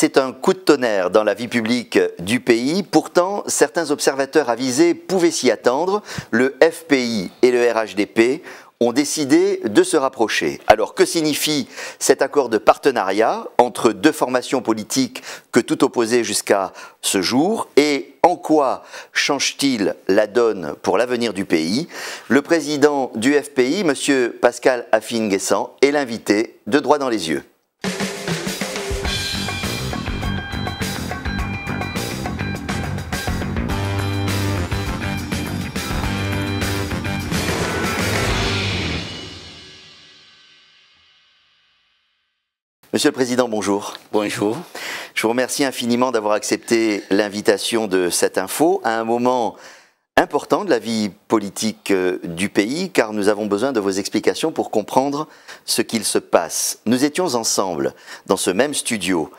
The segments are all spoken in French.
C'est un coup de tonnerre dans la vie publique du pays. Pourtant, certains observateurs avisés pouvaient s'y attendre. Le FPI et le RHDP ont décidé de se rapprocher. Alors que signifie cet accord de partenariat entre deux formations politiques que tout opposait jusqu'à ce jour et en quoi change-t-il la donne pour l'avenir du pays Le président du FPI, M. Pascal Affine-Guessant, est l'invité de Droit dans les yeux. Monsieur le Président, bonjour. Bonjour. Je vous remercie infiniment d'avoir accepté l'invitation de cette info à un moment important de la vie politique euh, du pays, car nous avons besoin de vos explications pour comprendre ce qu'il se passe. Nous étions ensemble dans ce même studio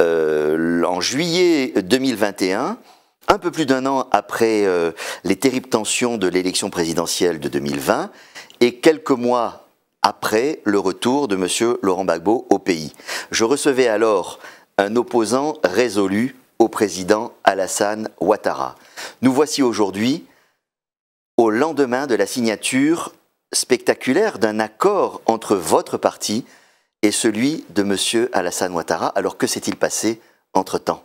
euh, en juillet 2021, un peu plus d'un an après euh, les terribles tensions de l'élection présidentielle de 2020, et quelques mois après le retour de M. Laurent Gbagbo au pays. Je recevais alors un opposant résolu au président Alassane Ouattara. Nous voici aujourd'hui au lendemain de la signature spectaculaire d'un accord entre votre parti et celui de M. Alassane Ouattara. Alors que s'est-il passé entre-temps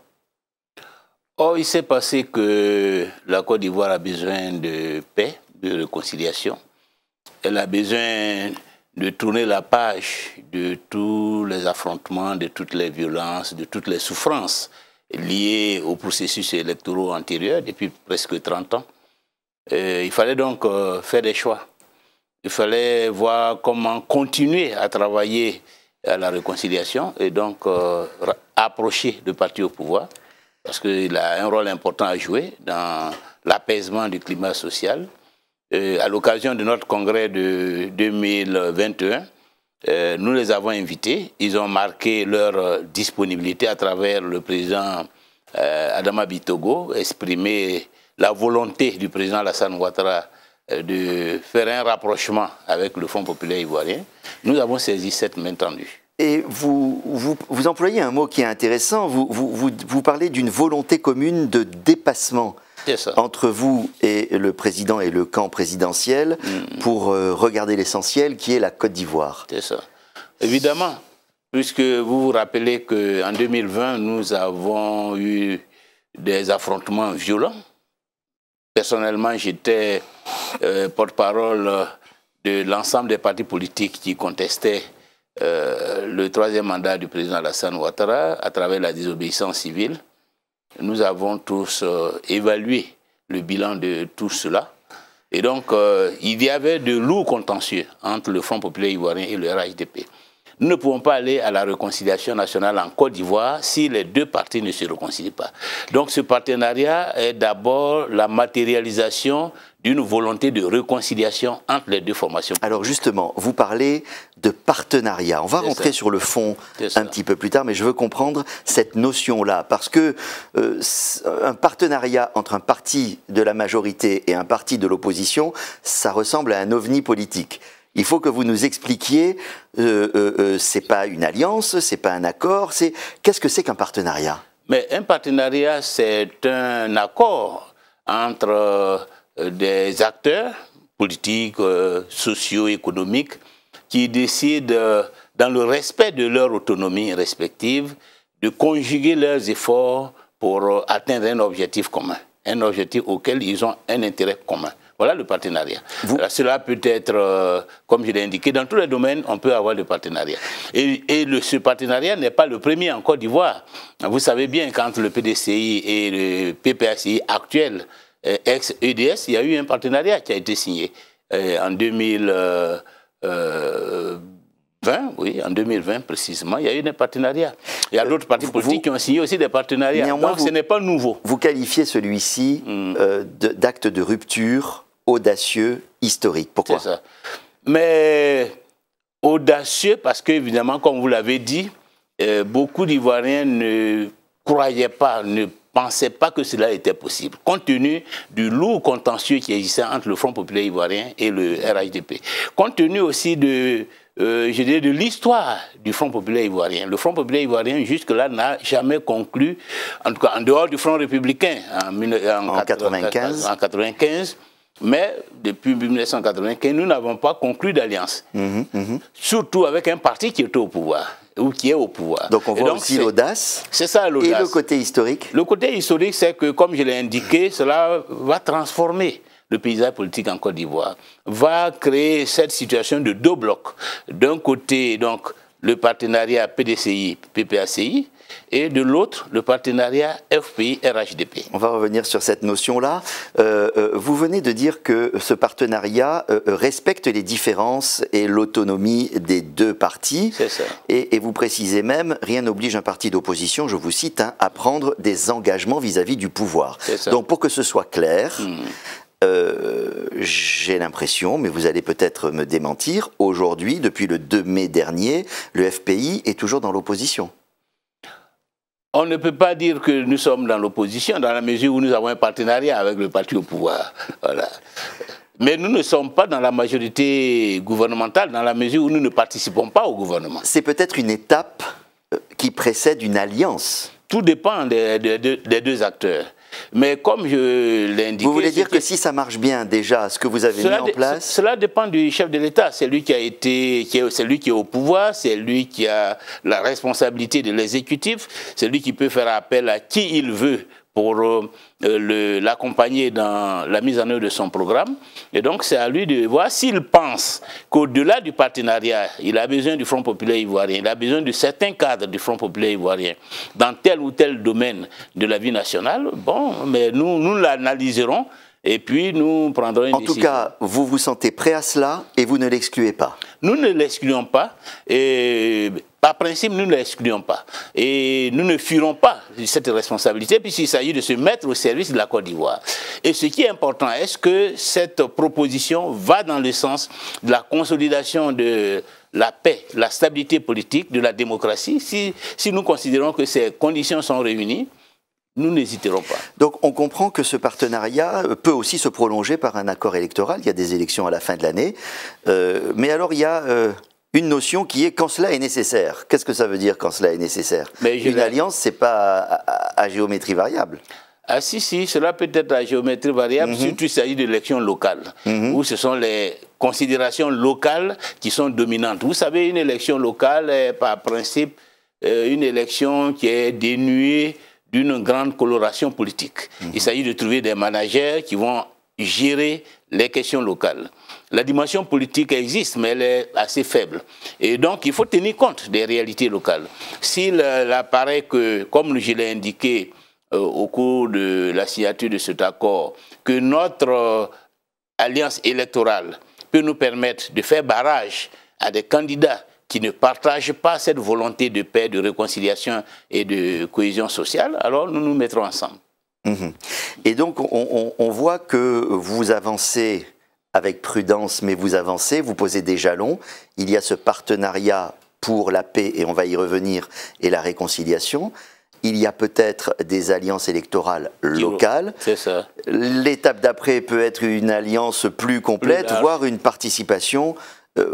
Oh, il s'est passé que la Côte d'Ivoire a besoin de paix, de réconciliation. Elle a besoin de tourner la page de tous les affrontements, de toutes les violences, de toutes les souffrances liées aux processus électoraux antérieurs depuis presque 30 ans. Euh, il fallait donc euh, faire des choix. Il fallait voir comment continuer à travailler à la réconciliation et donc euh, approcher le parti au pouvoir parce qu'il a un rôle important à jouer dans l'apaisement du climat social, euh, à l'occasion de notre congrès de 2021, euh, nous les avons invités. Ils ont marqué leur euh, disponibilité à travers le président Adama Bitogo, exprimé la volonté du président Lassane Ouattara de faire un rapprochement avec le Fonds populaire ivoirien. Nous avons saisi cette main tendue. Et vous, vous, employez un mot qui est intéressant, vous, vous, vous parlez d'une volonté commune de dépassement entre vous et le président et le camp présidentiel hmm. pour euh, regarder l'essentiel qui est la Côte d'Ivoire. C'est ça. Évidemment, puisque vous vous rappelez qu'en 2020, nous avons eu des affrontements violents. Personnellement, j'étais euh, porte-parole de l'ensemble des partis politiques qui contestaient euh, le troisième mandat du président Alassane Ouattara à travers la désobéissance civile. Nous avons tous euh, évalué le bilan de tout cela. Et donc, euh, il y avait de lourds contentieux entre le Front populaire ivoirien et le RHDP. Nous ne pouvons pas aller à la réconciliation nationale en Côte d'Ivoire si les deux parties ne se réconcilient pas. Donc ce partenariat est d'abord la matérialisation d'une volonté de réconciliation entre les deux formations. Alors justement, vous parlez de partenariat. On va rentrer sur le fond un petit peu plus tard, mais je veux comprendre cette notion-là, parce que euh, un partenariat entre un parti de la majorité et un parti de l'opposition, ça ressemble à un ovni politique. Il faut que vous nous expliquiez, euh, euh, euh c'est pas une alliance, c'est pas un accord, c'est qu'est-ce que c'est qu'un partenariat Mais un partenariat, c'est un accord entre euh, des acteurs politiques, euh, sociaux, économiques, qui décident, dans le respect de leur autonomie respective, de conjuguer leurs efforts pour euh, atteindre un objectif commun, un objectif auquel ils ont un intérêt commun. Voilà le partenariat. cela peut être, comme je l'ai indiqué, dans tous les domaines, on peut avoir le partenariat. Et, ce partenariat n'est pas le premier en Côte d'Ivoire. Vous savez bien qu'entre le PDCI et le PPACI actuel, euh, ex-EDS, il y a eu un partenariat qui a été signé euh, en 2020, euh, oui, en 2020 précisément, il y a eu des partenariats. Il y a d'autres partis politiques qui ont signé aussi des partenariats. Donc ce n'est pas nouveau. Vous qualifiez celui-ci hmm. d'acte de rupture audacieux, historique. Pourquoi ça. Mais audacieux parce que, évidemment, comme vous l'avez dit, beaucoup d'Ivoiriens ne croyaient pas, ne pensais pas que cela était possible, compte tenu du lourd contentieux qui existait entre le Front populaire ivoirien et le RHDP. Compte tenu aussi de, euh, je de l'histoire du Front populaire ivoirien. Le Front populaire ivoirien, jusque-là, n'a jamais conclu, en tout cas en dehors du Front républicain en, 1995. En, mais depuis 1995, nous n'avons pas conclu d'alliance, mmh mmh surtout avec un parti qui était au pouvoir ou qui est au pouvoir. Donc on voit aussi l'audace. C'est ça l'audace. Et le côté historique Le côté historique, c'est que, comme je l'ai indiqué, cela va transformer le paysage politique en Côte d'Ivoire, va créer cette situation de deux blocs. D'un côté, donc, le partenariat PDCI-PPACI, et de l'autre, le partenariat FPI-RHDP. On va revenir sur cette notion-là. Euh, euh, vous venez de dire que ce partenariat euh, respecte les différences et l'autonomie des deux parties. C'est ça. Et, vous précisez même, rien n'oblige un parti d'opposition, je vous cite, hein, à prendre des engagements vis-à-vis du pouvoir. Ça. Donc pour que ce soit clair, hmm. j'ai l'impression, mais vous allez peut-être me démentir, aujourd'hui, depuis le 2 mai dernier, le FPI est toujours dans l'opposition. On ne peut pas dire que nous sommes dans l'opposition dans la mesure où nous avons un partenariat avec le parti au pouvoir. Voilà. Mais nous ne sommes pas dans la majorité gouvernementale dans la mesure où nous ne participons pas au gouvernement. C'est peut-être une étape euh, qui précède une alliance. Tout dépend des deux acteurs. Mais comme je l'ai indiqué... Vous voulez dire que si ça marche bien déjà, ce que vous avez mis en place... Cela dépend du chef de l'État. C'est lui qui C'est lui qui est au pouvoir, c'est lui qui a la responsabilité de l'exécutif, c'est lui qui peut faire appel à qui il veut pour euh, euh, l'accompagner dans la mise en œuvre de son programme. Et donc, c'est à lui de voir s'il pense qu'au-delà du partenariat, il a besoin du Front populaire ivoirien, il a besoin de certains cadres du Front populaire ivoirien dans tel ou tel domaine de la vie nationale. Bon, mais nous, nous l'analyserons et puis nous prendrons une En tout cas, vous vous sentez prêt à cela et vous ne l'excluez pas Nous ne l'excluons pas. Et par principe, nous ne l'excluons pas. Et nous ne fuirons pas cette responsabilité puisqu'il s'agit de se mettre au service de la Côte d'Ivoire. Et ce qui est important, est-ce que cette proposition va dans le sens de la consolidation de la paix, la stabilité politique, de la démocratie si, si nous considérons que ces conditions sont réunies, nous n'hésiterons pas. Donc on comprend que ce partenariat euh, peut aussi se prolonger par un accord électoral. Il y a des élections à la fin de l'année. Euh, mais alors il y a euh, une notion qui est quand cela est nécessaire. Qu'est-ce que ça veut dire quand cela est nécessaire mais Une alliance, ce n'est pas à, géométrie variable. Ah si, si, cela peut être à géométrie variable si mhm. tu surtout s'il s'agit d'élections locales, mhm. où ce sont les considérations locales qui sont dominantes. Vous savez, une élection locale est par principe une élection qui est dénuée d'une grande coloration politique. Mhm. Il s'agit de trouver des managers qui vont gérer les questions locales. La dimension politique existe, mais elle est assez faible. Et donc, il faut tenir compte des réalités locales. S'il apparaît que, comme je l'ai indiqué euh, au cours de la signature de cet accord, que notre euh, alliance électorale peut nous permettre de faire barrage à des candidats qui ne partagent pas cette volonté de paix, de réconciliation et de cohésion sociale, alors nous nous mettrons ensemble. Mhm. Et donc, on, voit que vous avancez avec prudence, mais vous avancez, vous posez des jalons. Il y a ce partenariat pour la paix, et on va y revenir, et la réconciliation. Il y a peut-être des alliances électorales locales. L'étape d'après peut être une alliance plus complète, voire une participation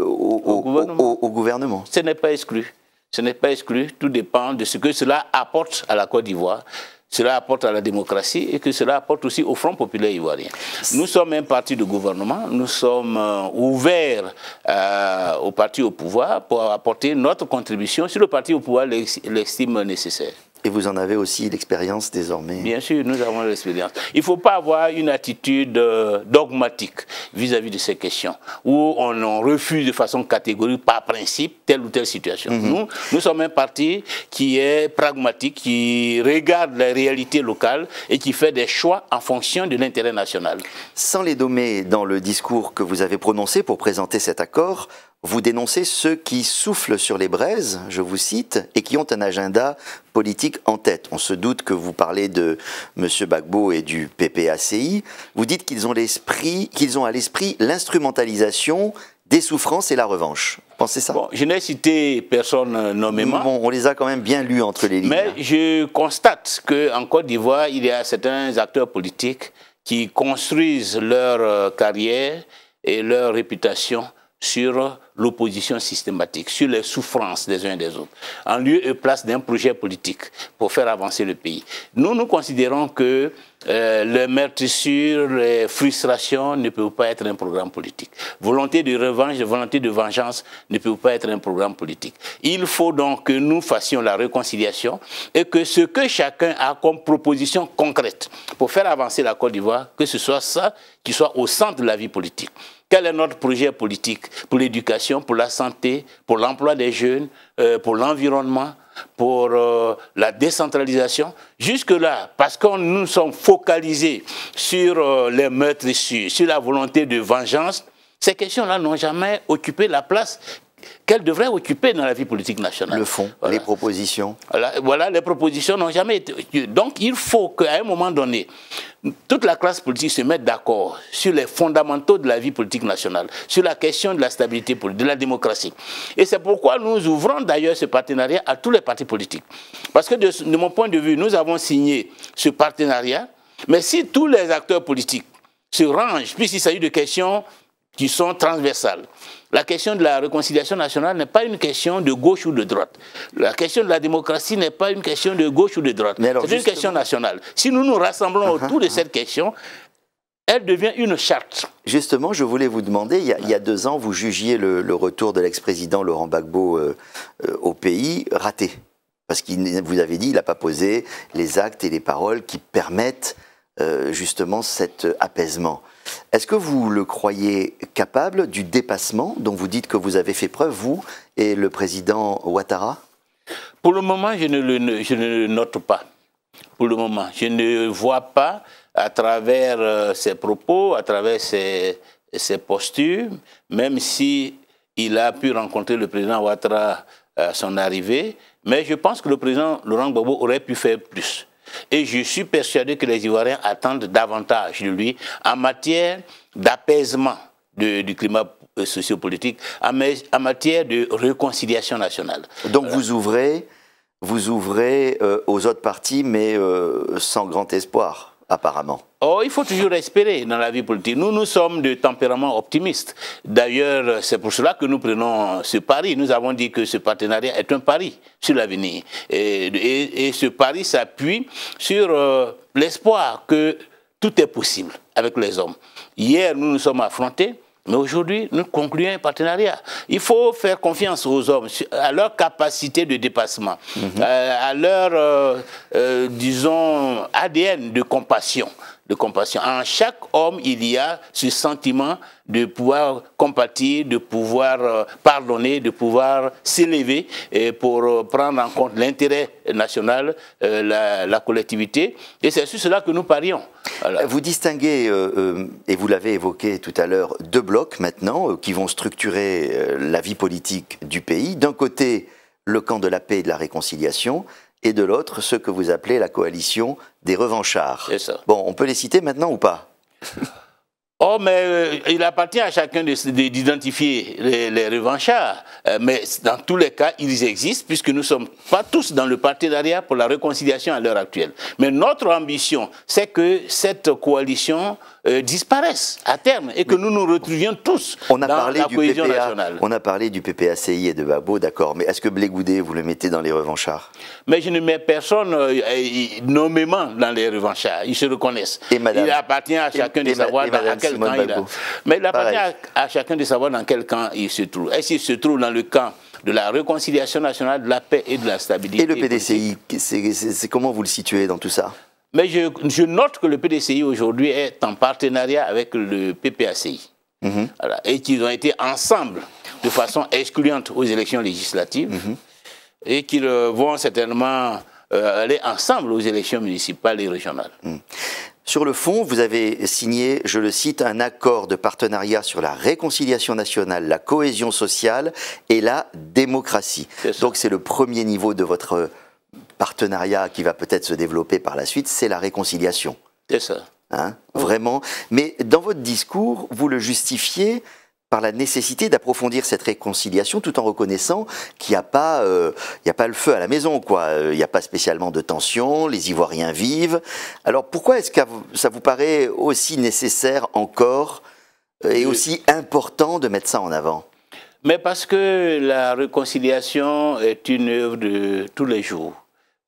au, gouvernement. Ce n'est pas exclu. Ce n'est pas exclu. Tout dépend de ce que cela apporte à la Côte d'Ivoire, cela apporte à la démocratie et que cela apporte aussi au Front populaire ivoirien. Nous sommes un parti de gouvernement, nous sommes euh, ouverts euh, au parti au pouvoir pour apporter notre contribution si le parti au pouvoir l'estime nécessaire vous en avez aussi l'expérience désormais. Bien sûr, nous avons l'expérience. Il ne faut pas avoir une attitude euh, dogmatique vis-à-vis de ces questions, où on, refuse de façon catégorique, par principe, telle ou telle situation. Mhm. Nous, nous sommes un parti qui est pragmatique, qui regarde la réalité locale et qui fait des choix en fonction de l'intérêt national. Sans les nommer dans le discours que vous avez prononcé pour présenter cet accord, vous dénoncez ceux qui soufflent sur les braises, je vous cite, et qui ont un agenda politique en tête. On se doute que vous parlez de M. Gbagbo et du PPACI. Vous dites qu'ils ont, qu'ils ont à l'esprit l'instrumentalisation des souffrances et la revanche. Pensez ça Je n'ai cité personne nommément. on les a quand même bien lus entre les lignes. Mais hein. je constate qu'en Côte d'Ivoire, il y a certains acteurs politiques qui construisent leur euh, carrière et leur réputation sur l'opposition systématique, sur les souffrances des uns et des autres, en lieu et place d'un projet politique pour faire avancer le pays. Nous, nous considérons que euh, le meurtre, sur les frustrations ne peuvent pas être un programme politique. Volonté de revanche, volonté de vengeance ne peuvent pas être un programme politique. Il faut donc que nous fassions la réconciliation et que ce que chacun a comme proposition concrète pour faire avancer la Côte d'Ivoire, que ce soit ça qui soit au centre de la vie politique. Quel est notre projet politique pour l'éducation, pour la santé, pour l'emploi des jeunes, euh, pour l'environnement pour euh, la décentralisation. Jusque-là, parce que nous sommes focalisés sur euh, les meurtres, issus, sur la volonté de vengeance, ces questions-là n'ont jamais occupé la place qu'elle devrait occuper dans la vie politique nationale. Le fond, les propositions. Voilà, les propositions n'ont jamais été. Donc il faut qu'à un moment donné, toute la classe politique se mette d'accord sur les fondamentaux de la vie politique nationale, sur la question de la stabilité politique, de la démocratie. Et c'est pourquoi nous ouvrons d'ailleurs ce partenariat à tous les partis politiques. Parce que de mon point de vue, nous avons signé ce partenariat, mais si tous les acteurs politiques se rangent, puisqu'il s'agit de questions qui sont transversales, la question de la réconciliation nationale n'est pas une question de gauche ou de droite. La question de la démocratie n'est pas une question de gauche ou de droite. C'est une question nationale. Si nous nous rassemblons uh-huh, autour de uh-huh. cette question, elle devient une charte. Justement, je voulais vous demander, il y a, deux ans, vous jugiez le, retour de l'ex-président Laurent Gbagbo euh, euh, au pays raté. Parce qu'il vous avez dit, il n'a pas posé les actes et les paroles qui permettent euh, justement cet apaisement. Est-ce que vous le croyez capable du dépassement dont vous dites que vous avez fait preuve, vous et le président Ouattara Pour le moment, je ne le, note pas. Pour le moment, je ne vois pas à travers euh, ses propos, à travers ses, ses postures, même si il a pu rencontrer le président Ouattara à son arrivée, mais je pense que le président Laurent Gbagbo aurait pu faire plus. Et je suis persuadé que les Ivoiriens attendent davantage de lui en matière d'apaisement du climat euh, sociopolitique, en, matière de réconciliation nationale. Donc vous ouvrez, vous ouvrez euh, aux autres partis, mais euh, sans grand espoir apparemment. Oh, il faut toujours espérer dans la vie politique. Nous, nous sommes de tempérament optimiste. D'ailleurs, c'est pour cela que nous prenons ce pari. Nous avons dit que ce partenariat est un pari sur l'avenir. Et, ce pari s'appuie sur euh, l'espoir que tout est possible avec les hommes. Hier, nous nous sommes affrontés mais aujourd'hui, nous concluons un partenariat. Il faut faire confiance aux hommes, à leur capacité de dépassement, mhm. euh, à leur, euh, euh, disons, ADN de compassion de compassion. En chaque homme, il y a ce sentiment de pouvoir compatir, de pouvoir euh, pardonner, de pouvoir s'élever pour euh, prendre en compte l'intérêt national, euh, la, collectivité. Et c'est sur cela que nous parions. Vous distinguez, et vous l'avez évoqué tout à l'heure, deux blocs maintenant qui vont structurer la vie politique du pays. D'un côté, le camp de la paix et de la réconciliation, et de l'autre ce que vous appelez la coalition des revanchards. Bon, on peut les citer maintenant ou pas Oh, mais euh, il appartient à chacun d'identifier les, revanchards. Euh, mais dans tous les cas, ils existent puisque nous ne sommes pas tous dans le partenariat pour la réconciliation à l'heure actuelle. Mais notre ambition, c'est que cette coalition euh, disparaissent à terme et que nous nous retrouvions tous on a parlé la du cohésion nationale. On a parlé du PPACI et de Babo, d'accord, mais est-ce que Blégoudé, vous le mettez dans les revanchards Mais je ne mets personne euh, nommément dans les revanchards, ils se reconnaissent. Et il appartient à chacun de savoir dans quel camp il Mais il appartient à, chacun de savoir dans quel camp il se trouve. Est-ce qu'il se trouve dans le camp de la réconciliation nationale, de la paix et de la stabilité. Et le PDCI, comment vous le situez dans tout ça mais je, note que le PDCI aujourd'hui est en partenariat avec le PPACI. Mhm. Et qu'ils ont été ensemble de façon excluante aux élections législatives. Mhm. Et qu'ils euh, vont certainement euh, aller ensemble aux élections municipales et régionales. Mhm. Sur le fond, vous avez signé, je le cite, un accord de partenariat sur la réconciliation nationale, la cohésion sociale et la démocratie. Donc c'est le premier niveau de votre partenariat qui va peut-être se développer par la suite, c'est la réconciliation. C'est ça. Hein, vraiment. Mais dans votre discours, vous le justifiez par la nécessité d'approfondir cette réconciliation tout en reconnaissant qu'il n'y a, pas, euh, il a pas le feu à la maison, quoi. Euh, il n'y a pas spécialement de tension, les Ivoiriens vivent. Alors pourquoi est-ce que ça vous paraît aussi nécessaire encore euh, et aussi important de mettre ça en avant Mais parce que la réconciliation est une œuvre de tous les jours.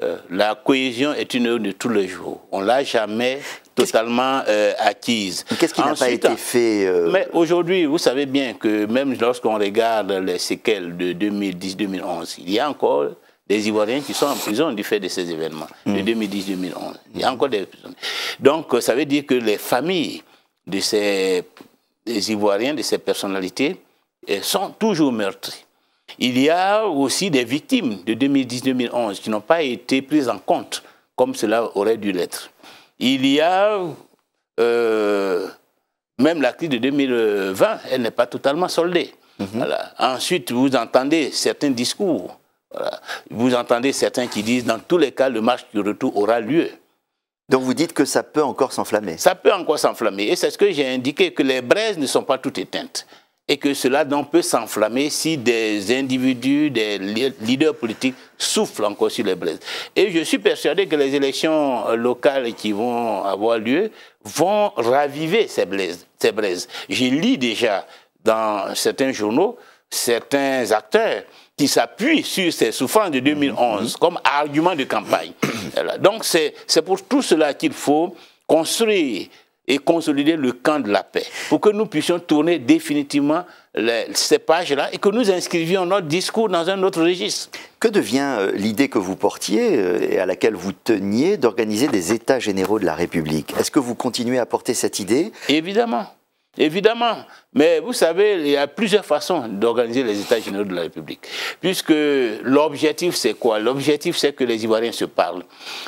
Euh, la cohésion est une œuvre de tous les jours. On l'a jamais totalement euh, acquise. Qu'est-ce qui n'a pas été fait euh, Mais aujourd'hui, vous savez bien que même lorsqu'on regarde les séquelles de 2010-2011, il y a encore des Ivoiriens qui sont en prison du fait de ces événements, de 2010-2011. Mm. Il y a encore des prisonniers. Donc, ça veut dire que les familles de ces des Ivoiriens, de ces personnalités, sont toujours meurtries. Il y a aussi des victimes de 2010-2011 qui n'ont pas été prises en compte comme cela aurait dû l'être. Il y a euh, même la crise de 2020, elle n'est pas totalement soldée. Mhm. Ensuite, vous entendez certains discours. Vous entendez certains qui disent dans tous les cas, le match du retour aura lieu. Donc vous dites que ça peut encore s'enflammer Ça peut encore s'enflammer. Et c'est ce que j'ai indiqué, que les braises ne sont pas toutes éteintes et que cela donc peut s'enflammer si des individus, des leaders politiques soufflent encore sur les braises. Et je suis persuadé que les élections euh, locales qui vont avoir lieu vont raviver ces braises. Ces braises. Je lis déjà dans certains journaux certains acteurs qui s'appuient sur ces souffrances de 2011 mhm. comme argument de campagne. Donc c'est pour tout cela qu'il faut construire et consolider le camp de la paix, pour que nous puissions tourner définitivement ces pages-là et que nous inscrivions notre discours dans un autre registre. Que devient euh, l'idée que vous portiez euh, et à laquelle vous teniez d'organiser des États généraux de la République Est-ce que vous continuez à porter cette idée Évidemment. Évidemment, mais vous savez, il y a plusieurs façons d'organiser les États généraux de la République. Puisque l'objectif, c'est quoi L'objectif, c'est que les Ivoiriens se parlent.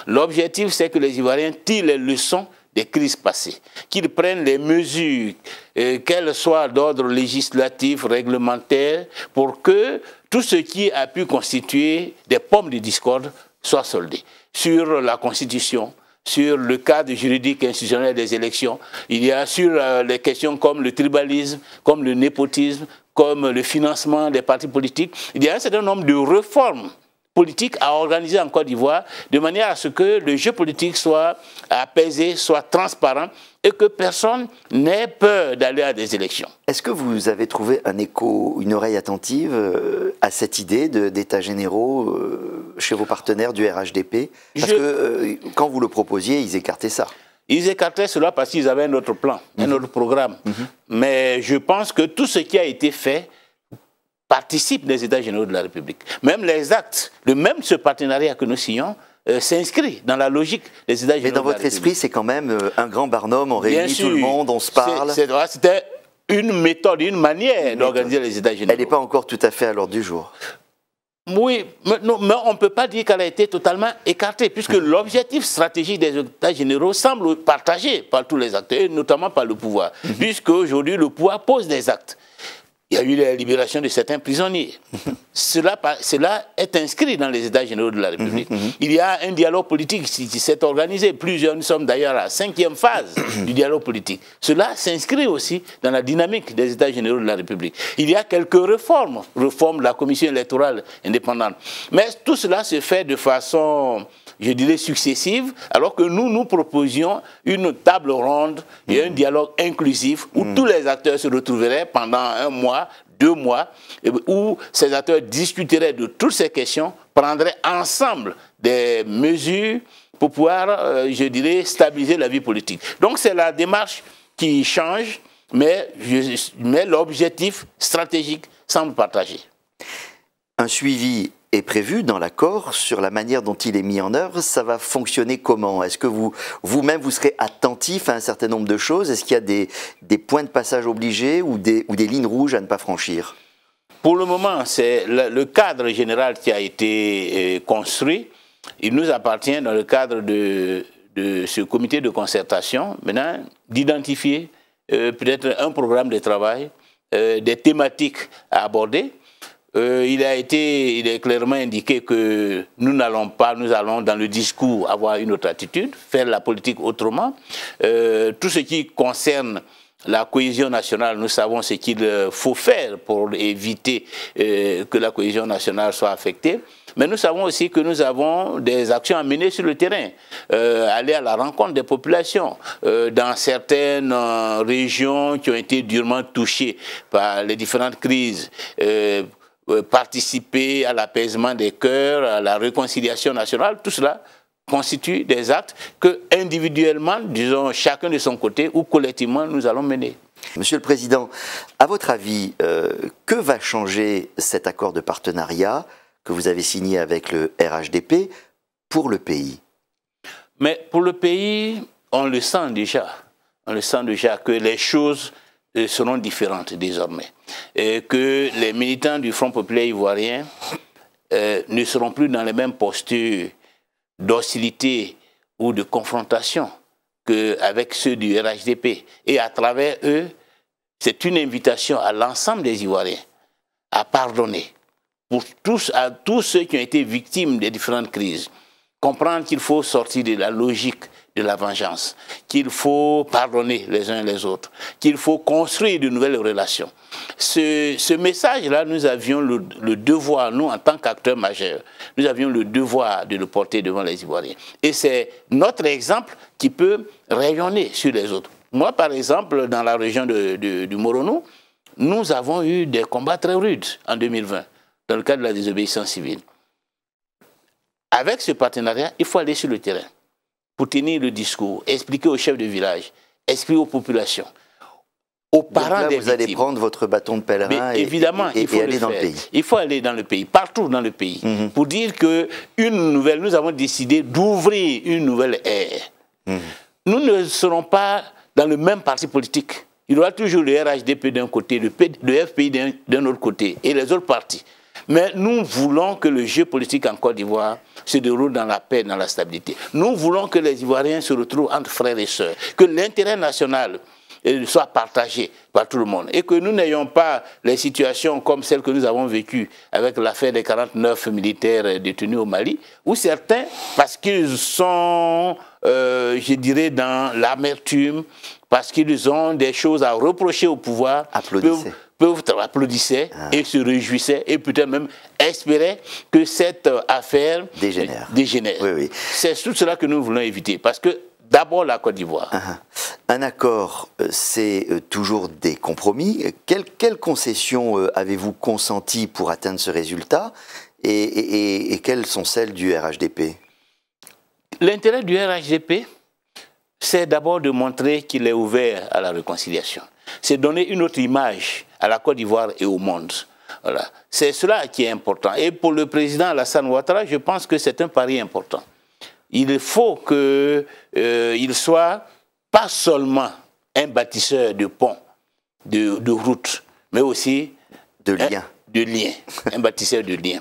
L'objectif, c'est que les Ivoiriens tirent les leçons des crises passées, qu'ils prennent les mesures, euh, qu'elles soient d'ordre législatif, réglementaire, pour que tout ce qui a pu constituer des pommes de discorde soit soldé. Sur la Constitution, sur le cadre juridique institutionnel des élections, il y a sur euh, les questions comme le tribalisme, comme le népotisme, comme le financement des partis politiques, il y a un certain nombre de réformes politique à organiser en Côte d'Ivoire de manière à ce que le jeu politique soit apaisé, soit transparent et que personne n'ait peur d'aller à des élections. Est-ce que vous avez trouvé un écho, une oreille attentive euh, à cette idée d'états généraux euh, chez vos partenaires du RHDP Parce que euh, quand vous le proposiez, ils écartaient ça. Ils écartaient cela parce qu'ils avaient un autre plan, un mhm. autre programme. Mhm. Mais je pense que tout ce qui a été fait participe des États généraux de la République. Même les actes, même ce partenariat que nous signons, euh, s'inscrit dans la logique des États généraux. Mais dans votre esprit, c'est quand même euh, un grand barnum, on réunit tout le monde, on se parle. C'était une méthode, une manière d'organiser les États généraux. Elle n'est pas encore tout à fait à l'ordre du jour. Oui, mais, on ne peut pas dire qu'elle a été totalement écartée, puisque hmm. l'objectif stratégique des États généraux semble partagé par tous les acteurs, notamment par le pouvoir, hmm. puisque aujourd'hui le pouvoir pose des actes il y a eu la libération de certains prisonniers. cela, cela est inscrit dans les États généraux de la République. Mhm, mhm. Il y a un dialogue politique qui, s'est organisé. Plusieurs, nous sommes d'ailleurs à la cinquième phase mhm. du dialogue politique. Cela s'inscrit aussi dans la dynamique des États généraux de la République. Il y a quelques réformes, réforme de la commission électorale indépendante. Mais tout cela se fait de façon je dirais, successives, alors que nous, nous proposions une table ronde et un mm. dialogue inclusif où mm. tous les acteurs se retrouveraient pendant un mois, deux mois, où ces acteurs discuteraient de toutes ces questions, prendraient ensemble des mesures pour pouvoir, euh, je dirais, stabiliser la vie politique. Donc c'est la démarche qui change, mais, mais l'objectif stratégique semble partagé. Un suivi est prévu dans l'accord sur la manière dont il est mis en œuvre, ça va fonctionner comment Est-ce que vous, vous-même, vous serez attentif à un certain nombre de choses Est-ce qu'il y a des, des, points de passage obligés ou des, ou des lignes rouges à ne pas franchir Pour le moment, c'est le, cadre général qui a été euh, construit. Il nous appartient, dans le cadre de, de ce comité de concertation, maintenant, d'identifier euh, peut-être un programme de travail, euh, des thématiques à aborder euh, il a été, il est clairement indiqué que nous n'allons pas, nous allons dans le discours avoir une autre attitude, faire la politique autrement. Euh, tout ce qui concerne la cohésion nationale, nous savons ce qu'il euh, faut faire pour éviter que la cohésion nationale soit affectée. Mais nous savons aussi que nous avons des actions à mener sur le terrain, aller à la rencontre des populations dans certaines régions qui ont été durement touchées par les différentes crises euh, participer à l'apaisement des cœurs, à la réconciliation nationale, tout cela constitue des actes que individuellement, disons chacun de son côté ou collectivement, nous allons mener. Monsieur le Président, à votre avis, euh, que va changer cet accord de partenariat que vous avez signé avec le RHDP pour le pays Mais pour le pays, on le sent déjà. On le sent déjà que les choses euh, seront différentes désormais. Et que les militants du Front populaire ivoirien euh, ne seront plus dans les mêmes postures d'hostilité ou de confrontation qu'avec ceux du RHDP. Et à travers eux, c'est une invitation à l'ensemble des Ivoiriens à pardonner pour tous, à tous ceux qui ont été victimes des différentes crises. Comprendre qu'il faut sortir de la logique de la vengeance, qu'il faut pardonner les uns les autres, qu'il faut construire de nouvelles relations. Ce, ce message-là, nous avions le, devoir, nous en tant qu'acteurs majeurs, nous avions le devoir de le porter devant les Ivoiriens. Et c'est notre exemple qui peut rayonner sur les autres. Moi, par exemple, dans la région de, du Morono, nous avons eu des combats très rudes en 2020, dans le cadre de la désobéissance civile. Avec ce partenariat, il faut aller sur le terrain pour tenir le discours, expliquer aux chefs de village, expliquer aux populations, aux parents là, des vous allez prendre votre bâton de pèlerin Mais évidemment, il faut aller dans le pays. Il faut aller dans le pays, partout dans le pays, mhm. pour dire que une nouvelle, nous avons décidé d'ouvrir une nouvelle ère. Mhm. Nous ne serons pas dans le même parti politique. Il y aura toujours le RHDP d'un côté, le FPI d'un autre côté et les autres partis. Mais nous voulons que le jeu politique en Côte d'Ivoire se déroule dans la paix, dans la stabilité. Nous voulons que les Ivoiriens se retrouvent entre frères et sœurs, que l'intérêt national euh, soit partagé par tout le monde et que nous n'ayons pas les situations comme celles que nous avons vécues avec l'affaire des 49 militaires euh, détenus au Mali, où certains, parce qu'ils sont, euh, je dirais, dans l'amertume, parce qu'ils ont des choses à reprocher au pouvoir, applaudissent peuvent applaudissait ah. et se réjouissait et peut-être même espérer que cette euh, affaire dégénère. C'est tout cela que nous voulons éviter parce que d'abord la Côte d'Ivoire. Ah, ah. Un accord, euh, c'est euh, toujours des compromis. Quelles quelle concessions avez-vous consenties pour atteindre ce résultat et, et, quelles sont celles du RHDP L'intérêt du RHDP, c'est d'abord de montrer qu'il est ouvert à la réconciliation. C'est donner une autre image à la Côte d'Ivoire et au monde. Voilà. C'est cela qui est important. Et pour le président Alassane Ouattara, je pense que c'est un pari important. Il faut qu'il euh, soit pas seulement un bâtisseur de ponts, de, routes, mais aussi de liens. de liens, un bâtisseur de liens,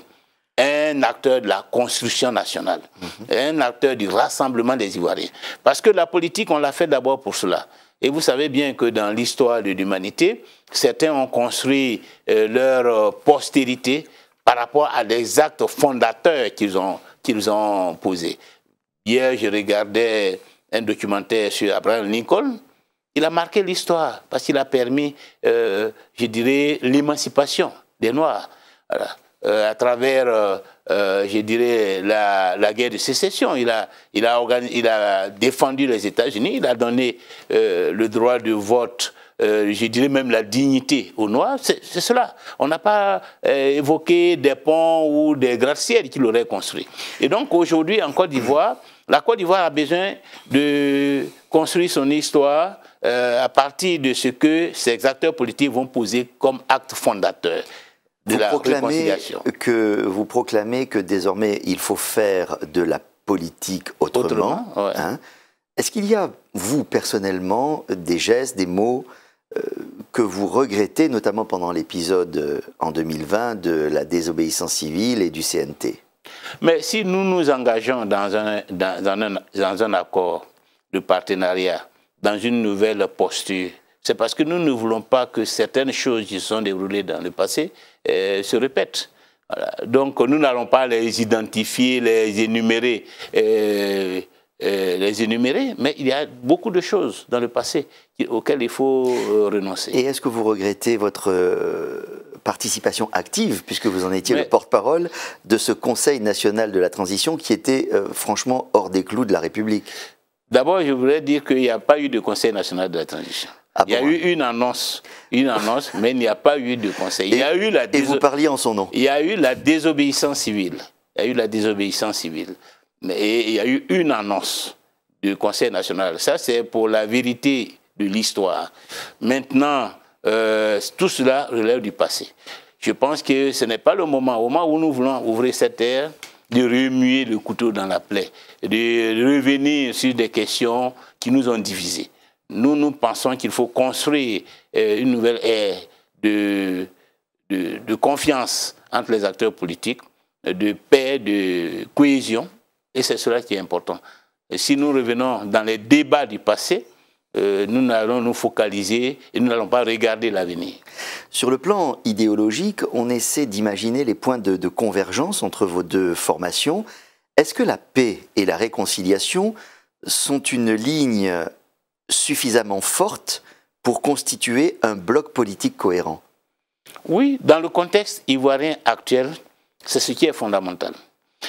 un acteur de la construction nationale, mhm. un acteur du rassemblement des Ivoiriens. Parce que la politique, on l'a fait d'abord pour cela. Et vous savez bien que dans l'histoire de l'humanité, certains ont construit euh, leur euh, postérité par rapport à des actes fondateurs qu'ils ont, qu'ils ont posé. Hier, je regardais un documentaire sur Abraham Lincoln. Il a marqué l'histoire parce qu'il a permis, euh, je dirais, l'émancipation des Noirs. à travers euh, je dirais, la, guerre de sécession. Il a, il a, il a défendu les États-Unis, il a donné euh, le droit de vote. Euh, je dirais même la dignité aux Noirs, c'est cela. On n'a pas évoqué des ponts ou des gratte-ciels qu'il aurait construits. Et donc aujourd'hui, en Côte d'Ivoire, la Côte d'Ivoire a besoin de construire son histoire à partir de ce que ses acteurs politiques vont poser comme acte fondateur vous proclamez que vous proclamez que désormais il faut faire de la politique autrement. Hein. Est-ce qu'il y a vous personnellement des gestes, des mots euh, que vous regrettez, notamment pendant l'épisode euh, en 2020 de la désobéissance civile et du CNT Mais si nous nous engageons dans un, dans un accord de partenariat, dans une nouvelle posture, c'est parce que nous ne voulons pas que certaines choses qui se sont déroulées dans le passé euh, se répètent. Donc nous n'allons pas les identifier, les énumérer, euh, euh, les énumérer, mais il y a beaucoup de choses dans le passé auxquelles il faut renoncer. Et est-ce que vous regrettez votre participation active, puisque vous en étiez le porte-parole de ce Conseil national de la transition qui était franchement hors des clous de la République D'abord, je voudrais dire qu'il n'y a pas eu de Conseil national de la transition. Ah il y a eu une annonce, une annonce, mais il n'y a pas eu de conseil. Et, il y a eu la et vous parliez en son nom. Il y a eu la désobéissance civile. Il y a eu la désobéissance civile. mais il y a eu une annonce du Conseil national. Ça, c'est pour la vérité de l'histoire. Maintenant, euh, tout cela relève du passé. Je pense que ce n'est pas le moment, au moment où nous voulons ouvrir cette ère, de remuer le couteau dans la plaie, de revenir sur des questions qui nous ont divisés. Nous, nous pensons qu'il faut construire euh, une nouvelle ère de, de, confiance entre les acteurs politiques, de paix, de cohésion, et c'est cela qui est important. Et si nous revenons dans les débats du passé, euh, nous n'allons nous focaliser et nous n'allons pas regarder l'avenir. Sur le plan idéologique, on essaie d'imaginer les points de, convergence entre vos deux formations. Est-ce que la paix et la réconciliation sont une ligne suffisamment forte pour constituer un bloc politique cohérent Oui, dans le contexte ivoirien actuel, c'est ce qui est fondamental.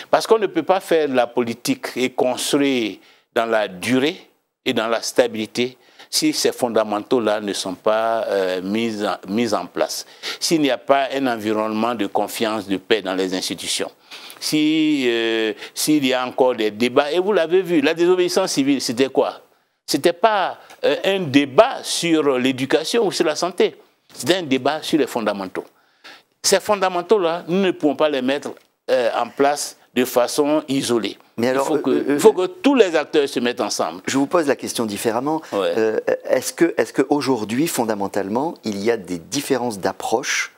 Parce qu'on ne peut pas faire la politique et construire dans la durée et dans la stabilité si ces fondamentaux-là ne sont pas euh, mis, en, mis en place, s'il n'y a pas un environnement de confiance, de paix dans les institutions, s'il si, euh, y a encore des débats, et vous l'avez vu, la désobéissance civile, c'était quoi ce n'était pas euh, un débat sur l'éducation ou sur la santé. C'était un débat sur les fondamentaux. Ces fondamentaux-là, nous ne pouvons pas les mettre euh, en place de façon isolée. Mais alors, euh, il faut, que, tous les acteurs se mettent ensemble. Je vous pose la question différemment. est-ce est-ce qu'aujourd'hui, fondamentalement, il y a des différences d'approche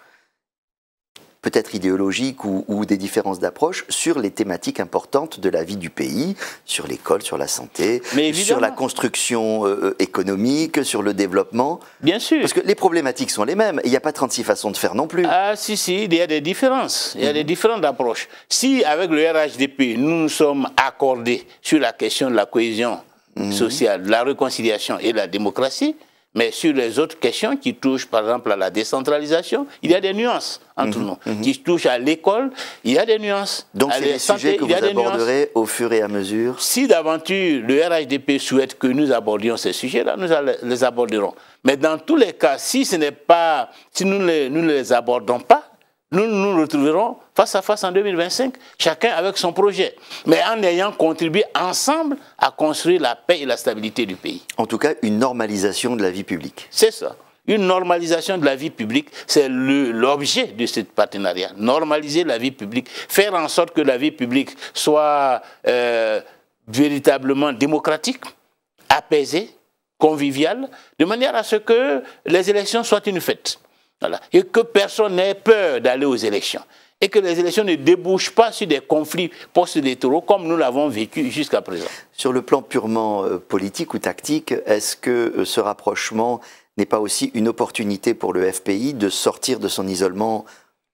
peut-être idéologiques ou, des différences d'approche sur les thématiques importantes de la vie du pays, sur l'école, sur la santé, sur la construction euh, euh, économique, sur le développement. Bien sûr. Parce que les problématiques sont les mêmes. Il n'y a pas 36 façons de faire non plus. Ah si, si, il y a des différences. Il y a des mhm. différentes approches. Si avec le RHDP, nous nous sommes accordés sur la question de la cohésion mhm. sociale, de la réconciliation et de la démocratie, mais sur les autres questions qui touchent, par exemple, à la décentralisation, il y a des nuances entre mhm, nous. Mhm. Qui touchent à l'école, il y a des nuances. Donc, c'est des sujets que vous aborderez au fur et à mesure Si d'aventure le RHDP souhaite que nous abordions ces sujets-là, nous les aborderons. Mais dans tous les cas, si, ce pas, si nous ne les abordons pas, nous nous retrouverons face à face en 2025, chacun avec son projet, mais en ayant contribué ensemble à construire la paix et la stabilité du pays. En tout cas, une normalisation de la vie publique. C'est ça. Une normalisation de la vie publique, c'est l'objet de ce partenariat. Normaliser la vie publique, faire en sorte que la vie publique soit euh, véritablement démocratique, apaisée, conviviale, de manière à ce que les élections soient une fête. Et que personne n'ait peur d'aller aux élections. Et que les élections ne débouchent pas sur des conflits post-électoraux comme nous l'avons vécu jusqu'à présent. Sur le plan purement euh, politique ou tactique, est-ce que euh, ce rapprochement n'est pas aussi une opportunité pour le FPI de sortir de son isolement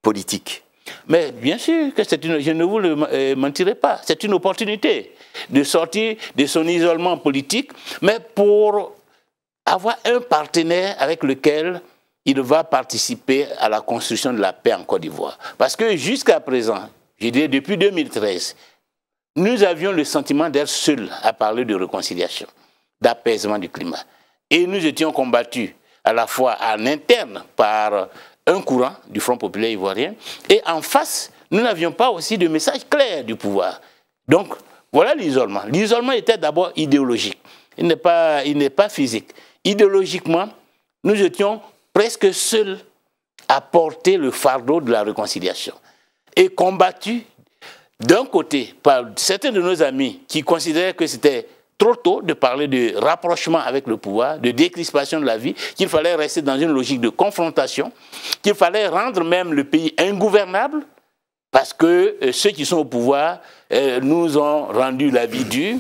politique mais bien sûr que c'est une, je ne vous le euh, mentirai pas, c'est une opportunité de sortir de son isolement politique, mais pour avoir un partenaire avec lequel il va participer à la construction de la paix en Côte d'Ivoire. Parce que jusqu'à présent, je dirais depuis 2013, nous avions le sentiment d'être seuls à parler de réconciliation, d'apaisement du climat. Et nous étions combattus à la fois en interne par un courant du Front populaire ivoirien, et en face, nous n'avions pas aussi de message clair du pouvoir. Donc, voilà l'isolement. L'isolement était d'abord idéologique. Il n'est pas, pas physique. Idéologiquement, nous étions presque seul, à porté le fardeau de la réconciliation et combattu d'un côté par certains de nos amis qui considéraient que c'était trop tôt de parler de rapprochement avec le pouvoir, de décrispation de la vie, qu'il fallait rester dans une logique de confrontation, qu'il fallait rendre même le pays ingouvernable, parce que euh, ceux qui sont au pouvoir euh, nous ont rendu la vie dure.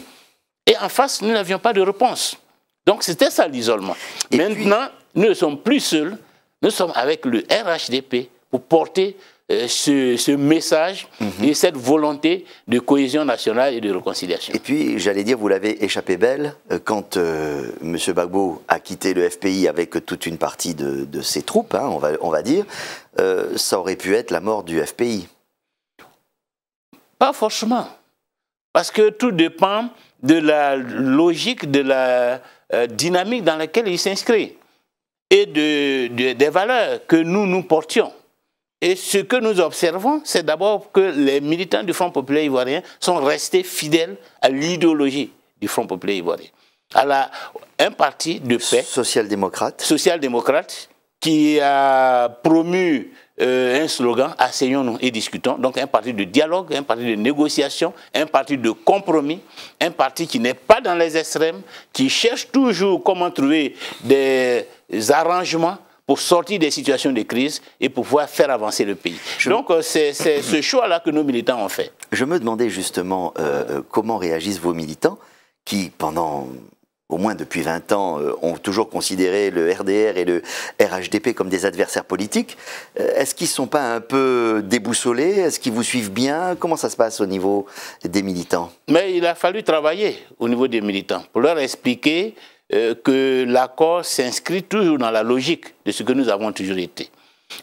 Et en face, nous n'avions pas de réponse. Donc c'était ça l'isolement. Maintenant, nous ne sommes plus seuls, nous sommes avec le RHDP pour porter euh, ce, message mhm. et cette volonté de cohésion nationale et de réconciliation. Et puis, j'allais dire, vous l'avez échappé belle, euh, quand Monsieur M. Bagbo a quitté le FPI avec toute une partie de, ses troupes, hein, on, va, on, va, dire, euh, ça aurait pu être la mort du FPI. Pas forcément, parce que tout dépend de la logique, de la dynamique dans laquelle il s'inscrit et de, des valeurs que nous nous portions. Et ce que nous observons, c'est d'abord que les militants du Front populaire ivoirien sont restés fidèles à l'idéologie du Front populaire ivoirien. À un parti de paix. Social-démocrate. Social-démocrate, qui a promu euh, un slogan, asseyons-nous et discutons. Donc un parti de dialogue, un parti de négociation, un parti de compromis, un parti qui n'est pas dans les extrêmes, qui cherche toujours comment trouver des arrangements pour sortir des situations de crise et pour pouvoir faire avancer le pays. Donc euh, c'est ce choix-là que nos militants ont fait. Je me demandais justement euh, comment réagissent vos militants qui, pendant au moins depuis 20 ans, euh, ont toujours considéré le RDR et le RHDP comme des adversaires politiques. Euh, est-ce qu'ils ne sont pas un peu déboussolés Est-ce qu'ils vous suivent bien Comment ça se passe au niveau des militants Mais il a fallu travailler au niveau des militants pour leur expliquer euh, que l'accord s'inscrit toujours dans la logique de ce que nous avons toujours été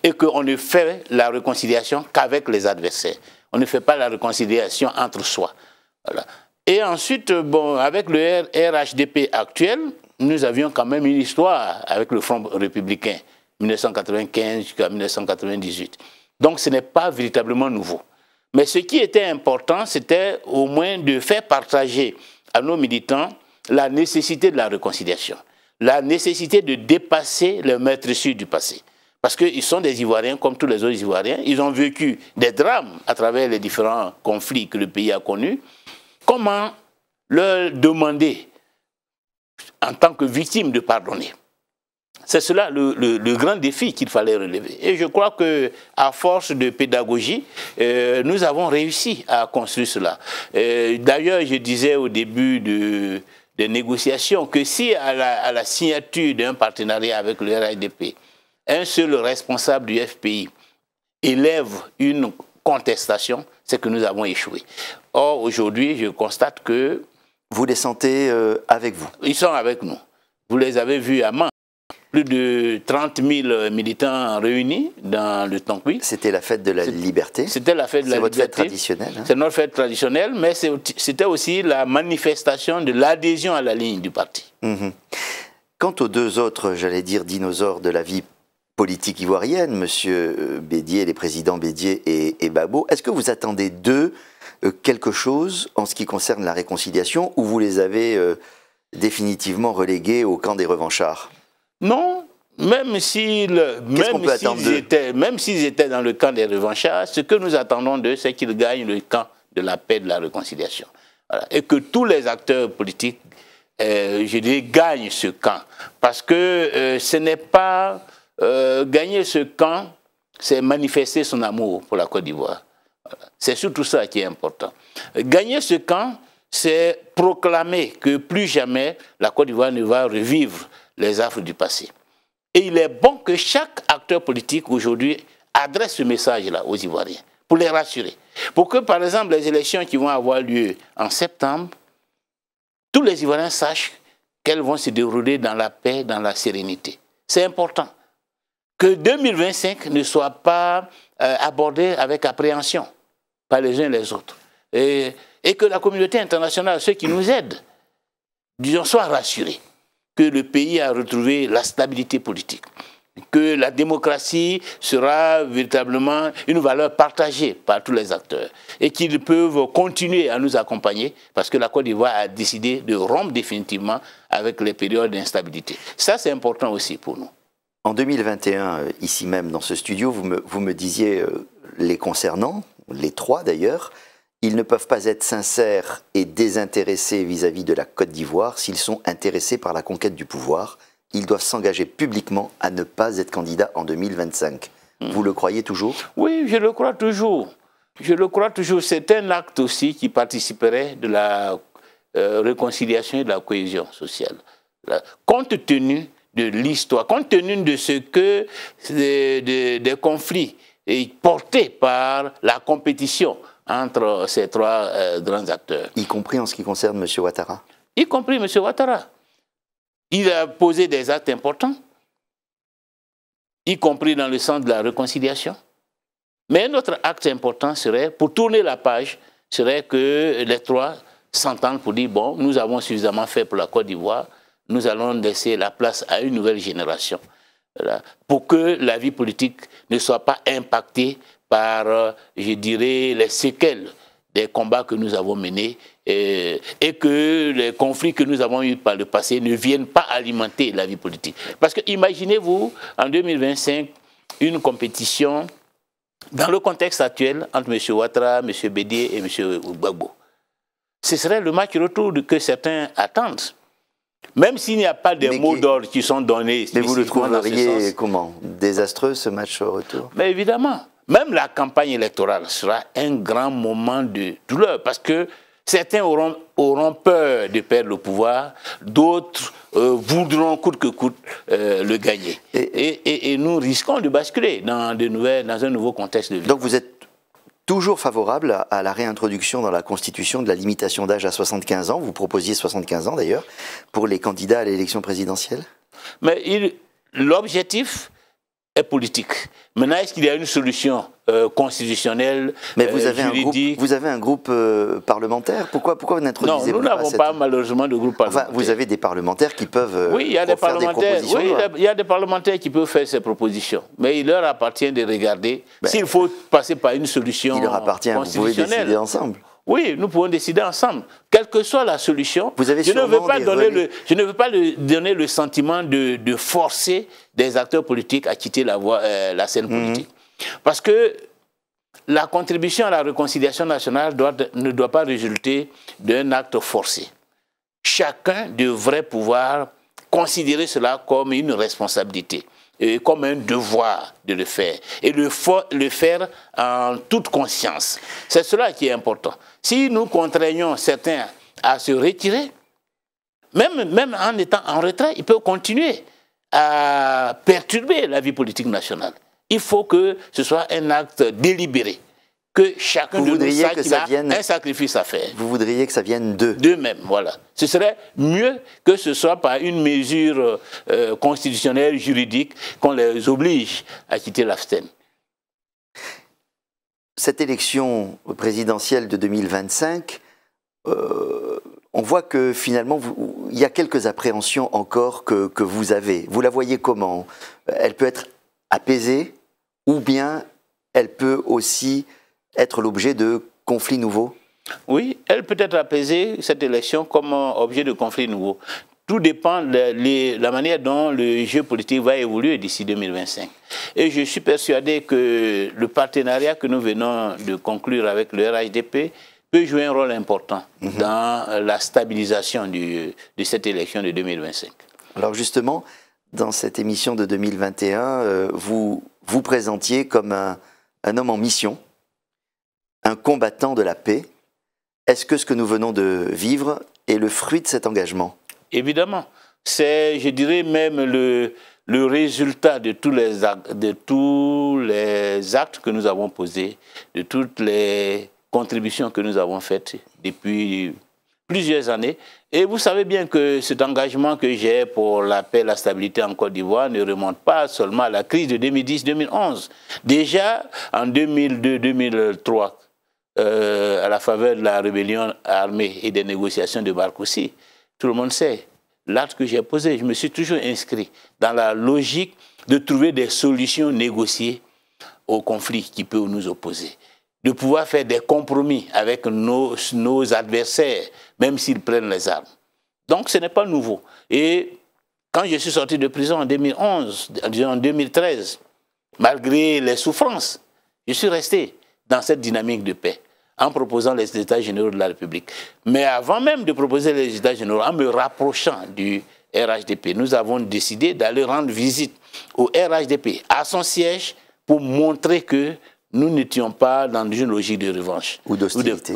et qu'on ne fait la réconciliation qu'avec les adversaires. On ne fait pas la réconciliation entre soi. Voilà. Et ensuite, euh, bon, avec le RHDP actuel, nous avions quand même une histoire avec le Front républicain, 1995 jusqu'à 1998. Donc ce n'est pas véritablement nouveau. Mais ce qui était important, c'était au moins de faire partager à nos militants la nécessité de la réconciliation, la nécessité de dépasser le maître sud du passé. Parce qu'ils sont des Ivoiriens comme tous les autres Ivoiriens. Ils ont vécu des drames à travers les différents conflits que le pays a connus. Comment leur demander, en tant que victime, de pardonner C'est cela le, grand défi qu'il fallait relever. Et je crois que, à force de pédagogie, euh, nous avons réussi à construire cela. Euh, d'ailleurs, je disais au début de, des négociations que si à la, à la signature d'un partenariat avec le RIDP, un seul responsable du FPI élève une contestation, c'est que nous avons échoué. Or, aujourd'hui, je constate que... Vous les sentez euh, avec vous Ils sont avec nous. Vous les avez vus à main. Plus de 30 000 militants réunis dans le Tonkwi. C'était la fête de la liberté. C'était la fête de la liberté. C'est votre fête traditionnelle. Hein. C'est notre fête traditionnelle, mais c'était aussi la manifestation de l'adhésion à la ligne du parti. Mhm. Quant aux deux autres, j'allais dire, dinosaures de la vie politique ivoirienne, Monsieur euh, Bédier, les présidents Bédier et, et Babo. Est-ce que vous attendez d'eux euh, quelque chose en ce qui concerne la réconciliation ou vous les avez euh, définitivement relégués au camp des revanchards Non, même s'ils étaient, étaient dans le camp des revanchards, ce que nous attendons d'eux, c'est qu'ils gagnent le camp de la paix et de la réconciliation. Et que tous les acteurs politiques, je dis, gagnent ce camp. Parce que ce n'est pas euh, gagner ce camp, c'est manifester son amour pour la Côte d'Ivoire. C'est surtout ça qui est important. Gagner ce camp, c'est proclamer que plus jamais la Côte d'Ivoire ne va revivre les affres du passé. Et il est bon que chaque acteur politique aujourd'hui adresse ce message-là aux Ivoiriens pour les rassurer. Pour que, par exemple, les élections qui vont avoir lieu en septembre, tous les Ivoiriens sachent qu'elles vont se dérouler dans la paix, dans la sérénité. C'est important que 2025 ne soit pas euh, abordé avec appréhension par les uns et les autres. Et, que la communauté internationale, ceux qui nous aident, soient rassurés que le pays a retrouvé la stabilité politique, que la démocratie sera véritablement une valeur partagée par tous les acteurs et qu'ils peuvent continuer à nous accompagner parce que la Côte d'Ivoire a décidé de rompre définitivement avec les périodes d'instabilité. Ça, c'est important aussi pour nous. En 2021, euh, ici même dans ce studio, vous me, disiez, euh, les concernants, les trois d'ailleurs, ils ne peuvent pas être sincères et désintéressés vis-à-vis de la Côte d'Ivoire s'ils sont intéressés par la conquête du pouvoir. Ils doivent s'engager publiquement à ne pas être candidats en 2025. Hmm. Vous le croyez toujours Oui, je le crois toujours. Je le crois toujours. C'est un acte aussi qui participerait de la euh, réconciliation et de la cohésion sociale. compte tenu de l'histoire, compte tenu de ce que des conflits portés par la compétition entre ces trois euh, grands acteurs. Y compris en ce qui concerne M. Ouattara Y compris M. Ouattara. Il a posé des actes importants, y compris dans le sens de la réconciliation. Mais un autre acte important serait, pour tourner la page, serait que les trois s'entendent pour dire, bon, nous avons suffisamment fait pour la Côte d'Ivoire, nous allons laisser la place à une nouvelle génération pour que la vie politique ne soit pas impactée par, euh, je dirais, les séquelles des combats que nous avons menés euh, et, que les conflits que nous avons eus par le passé ne viennent pas alimenter la vie politique. Parce que imaginez-vous, en 2025, une compétition dans le contexte actuel entre M. Ouattara, M. Bédé et M. Gbagbo. Ce serait le match retour que certains attendent. Même s'il n'y a pas des mots d'ordre qui sont donnés. Mais vous le trouveriez comment Désastreux ce match au retour Mais évidemment. Même la campagne électorale sera un grand moment de douleur parce que certains auront, auront peur de perdre le pouvoir, d'autres euh, voudront coûte que coûte euh, le gagner. Et, et, et, nous risquons de basculer dans, de nouvelles, dans un nouveau contexte de vie. Donc vous êtes toujours favorable à la réintroduction dans la Constitution de la limitation d'âge à 75 ans. Vous proposiez 75 ans d'ailleurs pour les candidats à l'élection présidentielle. Mais l'objectif, est politique. Maintenant, est-ce qu'il y a une solution euh, constitutionnelle Mais vous euh, avez, juridique. Un groupe, vous avez un groupe euh, parlementaire Pourquoi, pourquoi vous n'introduisez pas Nous n'avons pas, malheureusement de groupe parlementaire. Enfin, vous avez des parlementaires qui peuvent oui, il y a des parlementaires, Oui, il y a des parlementaires qui peuvent faire ces propositions. Mais il leur appartient de regarder ben, s'il faut passer par une solution Il leur appartient, vous décider ensemble. Oui, nous pouvons décider ensemble. Quelle que soit la solution, je, ne veux pas donner le, je ne veux pas donner le sentiment de, de, forcer des acteurs politiques à quitter la, voie, euh, la scène mhm. politique. Parce que la contribution à la réconciliation nationale doit, ne doit pas résulter d'un acte forcé. Chacun devrait pouvoir considérer cela comme une responsabilité comme un devoir de le faire et le, le faire en toute conscience. C'est cela qui est important. Si nous contraignons certains à se retirer, même, même en étant en retrait, ils peuvent continuer à perturber la vie politique nationale. Il faut que ce soit un acte délibéré que chacun de nous a un sacrifice à faire. Vous voudriez que ça vienne d'eux D'eux-mêmes, voilà. Ce serait mieux que ce soit par une mesure euh, constitutionnelle, juridique, qu'on les oblige à quitter l'aftem Cette élection présidentielle de 2025, euh, on voit que finalement, il y a quelques appréhensions encore que, que vous avez. Vous la voyez comment Elle peut être apaisée ou bien elle peut aussi être l'objet de conflits nouveaux Oui, elle peut être apaisée, cette élection, comme objet de conflits nouveaux. Tout dépend de la manière dont le jeu politique va évoluer d'ici 2025. Et je suis persuadé que le partenariat que nous venons de conclure avec le RHDP peut jouer un rôle important mhm. dans la stabilisation du, de cette élection de 2025. Alors justement, dans cette émission de 2021, euh, vous vous présentiez comme un homme en mission un combattant de la paix. Est-ce que ce que nous venons de vivre est le fruit de cet engagement Évidemment. C'est, je dirais même, le, le résultat de tous, les de tous les actes que nous avons posés, de toutes les contributions que nous avons faites depuis plusieurs années. Et vous savez bien que cet engagement que j'ai pour la paix et la stabilité en Côte d'Ivoire ne remonte pas seulement à la crise de 2010-2011. Déjà en 2002-2003, euh, à la faveur de la rébellion armée et des négociations de Barkoussi, Tout le monde sait. l'art que j'ai posé, je me suis toujours inscrit dans la logique de trouver des solutions négociées au conflit qui peut nous opposer. De pouvoir faire des compromis avec nos, nos adversaires, même s'ils prennent les armes. Donc ce n'est pas nouveau. Et quand je suis sorti de prison en 2011, en 2013, malgré les souffrances, je suis resté dans cette dynamique de paix en proposant les États généraux de la République. Mais avant même de proposer les États généraux, en me rapprochant du RHDP, nous avons décidé d'aller rendre visite au RHDP, à son siège, pour montrer que nous n'étions pas dans une logique de revanche ou d'hostilité.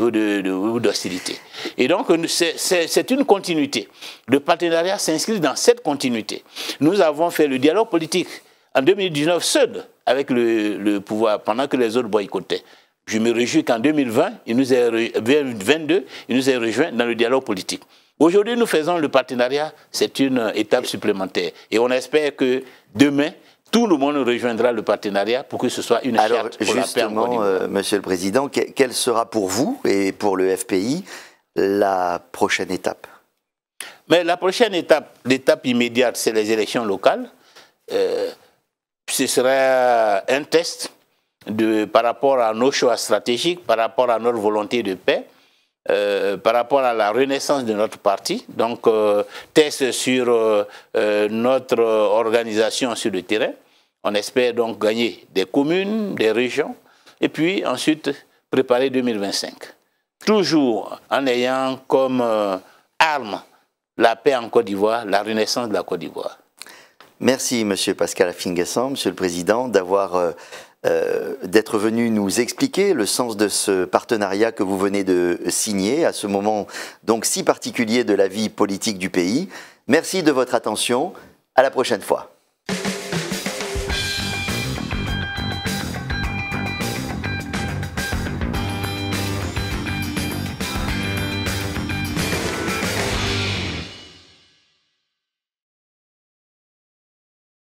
Et donc, euh, c'est une continuité. Le partenariat s'inscrit dans cette continuité. Nous avons fait le dialogue politique en 2019 seul avec le pouvoir, pendant que les autres boycottaient. Je me réjouis qu'en 2020, il nous 22, il nous ait rejoint dans le dialogue politique. Aujourd'hui, nous faisons le partenariat, c'est une étape supplémentaire. Et on espère que demain, tout le monde rejoindra le partenariat pour que ce soit une Alors, charte pour justement, la euh, Monsieur le Président, quelle sera pour vous et pour le FPI la prochaine étape Mais la prochaine étape, l'étape immédiate, c'est les élections locales. Euh, ce sera un test par rapport à nos choix stratégiques, par rapport à notre volonté de paix, euh, par rapport à la renaissance de notre parti. Donc, euh, test sur euh, notre organisation sur le terrain. On espère donc gagner des communes, des régions, et puis ensuite préparer 2025. Toujours en ayant comme arme la paix en Côte d'Ivoire, la renaissance de la Côte d'Ivoire. Merci, Monsieur Pascal Afingassan, Monsieur le Président, d'avoir euh, d'être venu nous expliquer le sens de ce partenariat que vous venez de signer à ce moment donc si particulier de la vie politique du pays. Merci de votre attention. À la prochaine fois.